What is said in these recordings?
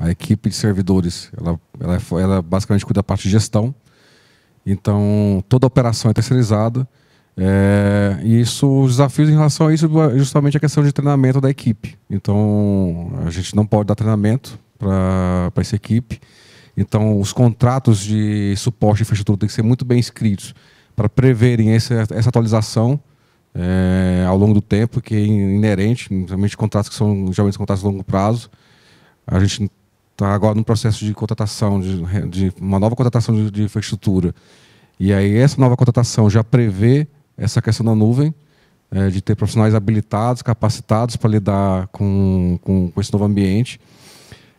a equipe de servidores, ela, ela, é ela é basicamente cuida da parte de gestão. Então, toda a operação é terceirizada. É, e isso, os desafios em relação a isso é justamente a questão de treinamento da equipe. Então, a gente não pode dar treinamento para essa equipe. Então, os contratos de suporte e infraestrutura têm que ser muito bem escritos para preverem essa, essa atualização é, ao longo do tempo, que é inerente, principalmente contratos que são geralmente contratos de longo prazo. A gente está agora no processo de contratação, de, de uma nova contratação de, de, infraestrutura. E aí essa nova contratação já prevê essa questão da nuvem, é, de ter profissionais habilitados, capacitados para lidar com, com, com, esse novo ambiente.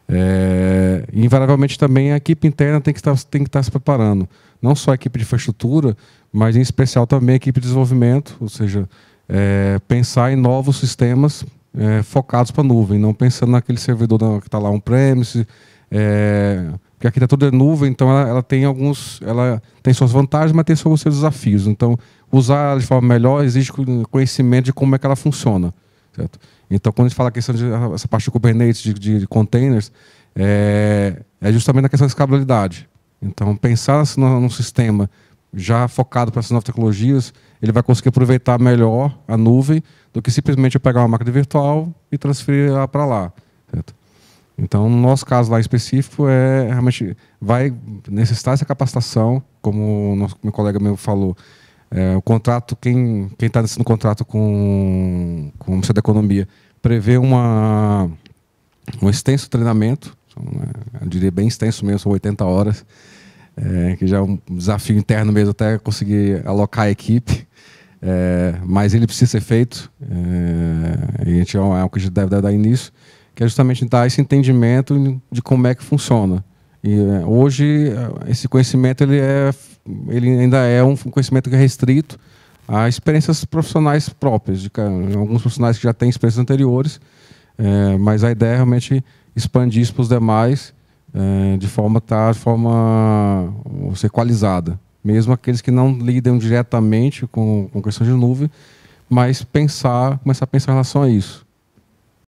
É, e invariavelmente também a equipe interna tem que, estar, tem que estar se preparando. Não só a equipe de infraestrutura, mas em especial também a equipe de desenvolvimento, ou seja, é, pensar em novos sistemas é, focados para nuvem, não pensando naquele servidor que está lá on-premise, é, porque a arquitetura tá é nuvem, então ela, ela, tem alguns, ela tem suas vantagens, mas tem seus desafios. Então, usar ela de forma melhor exige conhecimento de como é que ela funciona. Certo? Então, quando a gente fala a questão dessa ah, parte de Kubernetes, de, de containers, é, é, justamente na questão da escalabilidade. Então, pensar num, num sistema já focado para essas novas tecnologias, ele vai conseguir aproveitar melhor a nuvem do que simplesmente eu pegar uma máquina virtual e transferir ela para lá. Certo? Então, no nosso caso lá específico, é realmente vai necessitar essa capacitação, como o nosso, meu colega meu falou. É, o contrato, quem está nesse contrato com, com o Ministério da Economia, prevê uma, um extenso treinamento, né, eu diria bem extenso mesmo, são 80 horas, é, que já é um desafio interno mesmo até conseguir alocar a equipe. É, mas ele precisa ser feito, é, e a gente é algo é que a gente deve dar início, que é justamente dar esse entendimento de como é que funciona. E é, hoje é, esse conhecimento ele é, ele ainda é um conhecimento que é restrito a experiências profissionais próprias, de alguns profissionais que já têm experiências anteriores, é, mas a ideia é realmente expandir isso para os demais é, de forma tá, de forma ser equalizada mesmo aqueles que não lidam diretamente com, com questões de nuvem, mas pensar, começar a pensar em relação a isso.